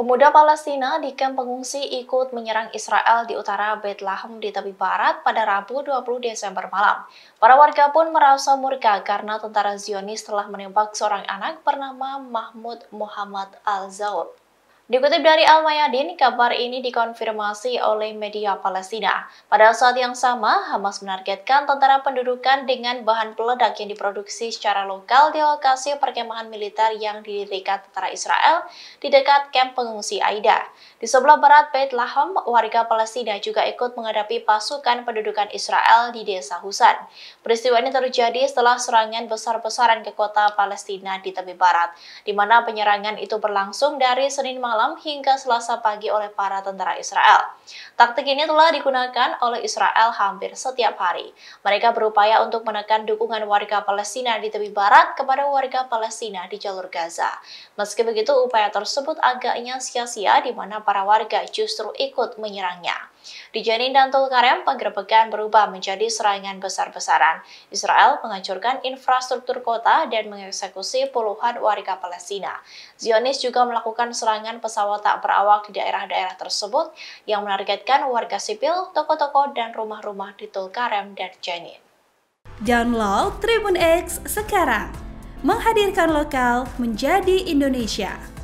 Pemuda Palestina di kamp pengungsi ikut menyerang Israel di utara Beit Bethlehem di tepi barat pada Rabu 20 Desember malam. Para warga pun merasa murka karena tentara Zionis telah menembak seorang anak bernama Mahmud Muhammad Al-Zaud. Dikutip dari Al-Mayadin, kabar ini dikonfirmasi oleh media Palestina. Pada saat yang sama, Hamas menargetkan tentara pendudukan dengan bahan peledak yang diproduksi secara lokal di lokasi perkemahan militer yang didirikan tentara Israel di dekat kamp pengungsi Aida. Di sebelah barat Beit Lahom, warga Palestina juga ikut menghadapi pasukan pendudukan Israel di desa Husan. Peristiwa ini terjadi setelah serangan besar-besaran ke kota Palestina di tepi barat, di mana penyerangan itu berlangsung dari Senin malam malam hingga Selasa pagi oleh para tentara Israel. Taktik ini telah digunakan oleh Israel hampir setiap hari. Mereka berupaya untuk menekan dukungan warga Palestina di tepi barat kepada warga Palestina di jalur Gaza. Meski begitu, upaya tersebut agaknya sia-sia di mana para warga justru ikut menyerangnya. Di Janin dan Tulkarem, penggerbekan berubah menjadi serangan besar-besaran. Israel menghancurkan infrastruktur kota dan mengeksekusi puluhan warga Palestina. Zionis juga melakukan serangan pesawat tak berawak di daerah-daerah tersebut yang menargetkan warga sipil, toko-toko, dan rumah-rumah di Tulkarem dan Janin. Download Tribun X sekarang. Menghadirkan lokal menjadi Indonesia.